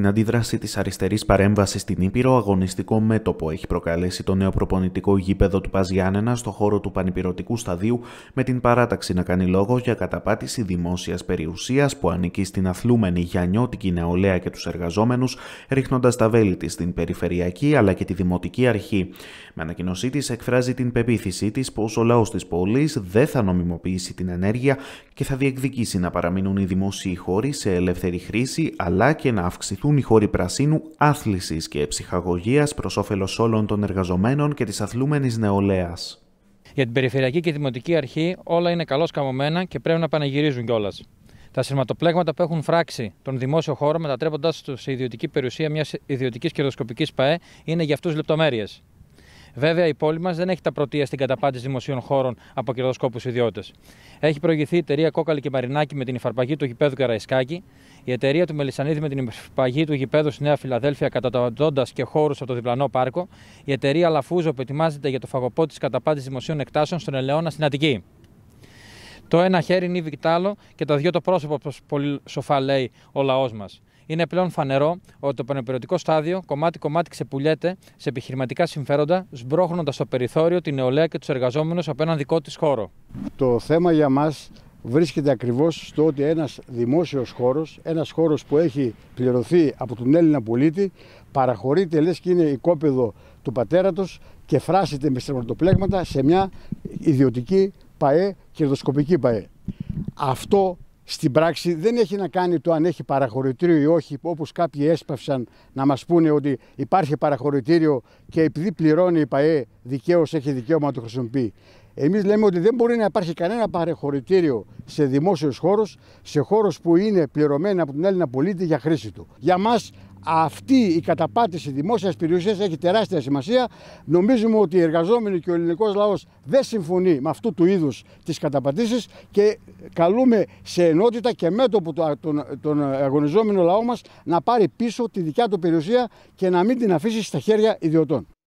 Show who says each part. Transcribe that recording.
Speaker 1: Την αντίδραση της αριστερής παρέμβασης στην Ήπειρο, αγωνιστικό μέτωπο έχει προκαλέσει το νέο προπονητικό γήπεδο του Παζιάννενα στο χώρο του Πανυπηρωτικού Σταδίου, με την παράταξη να κάνει λόγο για καταπάτηση δημόσιας περιουσίας που ανήκει στην αθλούμενη γιανιώτικη νεολαία και τους εργαζόμενους, ρίχνοντας τα βέλη της στην περιφερειακή αλλά και τη δημοτική αρχή. Με ανακοίνωσή της εκφράζει την πεποίθησή της πως ο λαός της πόλης δεν θα νομιμοποιήσει την ενέργεια και θα διεκδικήσει να παραμείνουν οι δημόσιοι χώροι σε ελεύθερη χρήση αλλά και να αυξηθούν προωθηθούν οι χώροι πρασίνου άθληση και ψυχαγωγίας προς όφελος όλων των εργαζομένων και της αθλούμενης νεολαίας.
Speaker 2: Για την Περιφερειακή και Δημοτική Αρχή όλα είναι καλώς καμωμένα και πρέπει να πανεγυρίζουν κιόλας. Τα σειρματοπλέγματα που έχουν φράξει τον δημόσιο χώρο μετατρέποντάς τους σε ιδιωτική περιουσία μιας ιδιωτικής κερδοσκοπικής ΠαΕ είναι για αυτούς λεπτομέρειες. Βέβαια, η πόλη μας δεν έχει τα πρωτεία στην καταπάτηση δημοσίων χώρων από κερδοσκόπους ιδιώτες. Έχει προηγηθεί η εταιρεία Κόκαλη και Μαρινάκη με την υφαρπαγή του γηπέδου Καραϊσκάκη, η εταιρεία του Μελισανίδη με την υφαρπαγή του γηπέδου στη Νέα Φιλαδέλφια, κατατατώντα και χώρους από το διπλανό πάρκο, η εταιρεία Λαφούζο που ετοιμάζεται για το φαγωπό της καταπάτησης δημοσίων εκτάσεων στον Ελαιώνα στην Αττική. Το ένα χέρι είναι ήδη κτάλο και τα δύο το πρόσωπο, όπως πολύ σοφά λέει ο λαός μας. Είναι πλέον φανερό ότι το πανεπιρωτικο σταδιο στάδιο κομμάτι-κομμάτι ξεπουλιέται σε επιχειρηματικά συμφέροντα, σμπρώχνοντας στο περιθώριο τη νεολαία και τους εργαζόμενους από έναν δικό της χώρο.
Speaker 3: Το θέμα για μας βρίσκεται ακριβώς στο ότι ένας δημόσιος χώρος, ένας χώρος που έχει πληρωθεί από τον Έλληνα πολίτη, παραχωρείται λες και είναι οικόπεδο του πατέρα του και φράσεται με στραμματοπλέγματα σε μια ιδιωτική ΠΑΕ, κερδοσκοπική ΠΑΕ. Αυτό στην πράξη δεν έχει να κάνει το αν έχει παραχωρητήριο ή όχι, όπως κάποιοι έσπαυσαν να μας πούνε ότι υπάρχει παραχωρητήριο και επειδή πληρώνει η ΠΑΕ δικαίως έχει δικαίωμα να το χρησιμοποιεί. Εμείς λέμε ότι δεν μπορεί να υπάρχει κανένα παραχωρητήριο σε δημόσιους χώρους, σε χώρους που είναι πληρωμένοι από τον Έλληνα πολίτη για χρήση του. Για μας αυτή η καταπάτηση δημόσιας περιουσίας έχει τεράστια σημασία. Νομίζουμε ότι οι εργαζόμενοι και ο ελληνικός λαός δεν συμφωνεί με αυτού του είδους τις καταπατήσεις και καλούμε σε ενότητα και μέτωπο τον, τον αγωνιζόμενο λαό μας να πάρει πίσω τη δικιά του περιουσία και να μην την αφήσει στα χέρια ιδιωτών.